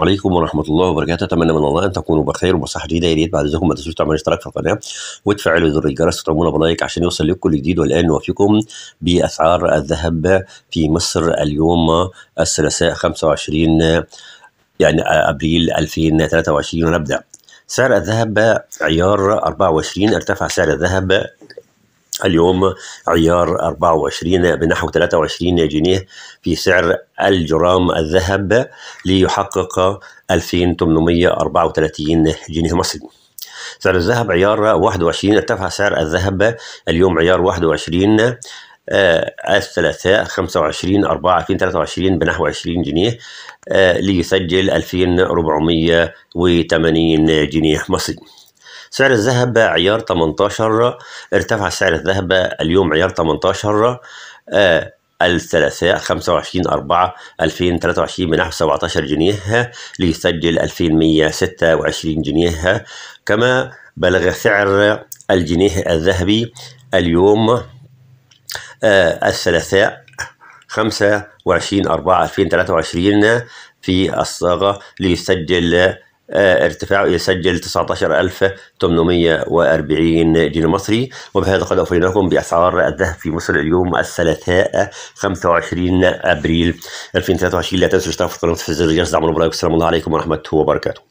عليكم ورحمة الله وبركاته أتمنى من الله أن تكونوا بخير وبصحة جيدة يا ريت بعد إذنكم ما تنسوش تعملوا اشتراك في القناة وتفعلوا زر الجرس وتعملونا بلايك عشان يوصل لكم كل جديد والآن نوافيكم بأسعار الذهب في مصر اليوم الثلاثاء 25 يعني أبريل 2023 ونبدأ سعر الذهب عيار 24 ارتفع سعر الذهب اليوم عيار 24 بنحو 23 جنيه في سعر الجرام الذهب ليحقق 2834 جنيه مصري سعر الذهب عيار 21 ارتفع سعر الذهب اليوم عيار 21 آه الثلاثاء 25 4 2023 بنحو 20 جنيه آه ليسجل 2480 جنيه مصري سعر الذهب عيار 18 ارتفع سعر الذهب اليوم عيار 18 آه الثلاثاء 25 4 2023 بنحو 17 جنيه ليسجل 2126 جنيه كما بلغ سعر الجنيه الذهبي اليوم آه الثلاثاء 25 4 2023 في الصاغة ليسجل آه، ارتفاعه يسجل 19840 جنيه مصري وبهذا قد اوفينا لكم باسعار الذهب في مصر اليوم الثلاثاء 25 ابريل 2023 لا تنسوا الاشتراك في القناه وتفعيل الجرس دعمونا باللايك والسلام عليكم ورحمه الله وبركاته